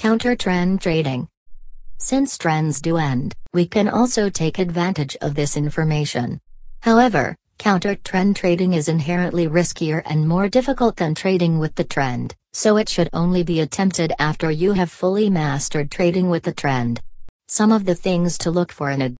Counter trend trading. Since trends do end, we can also take advantage of this information. However, counter trend trading is inherently riskier and more difficult than trading with the trend, so it should only be attempted after you have fully mastered trading with the trend. Some of the things to look for in a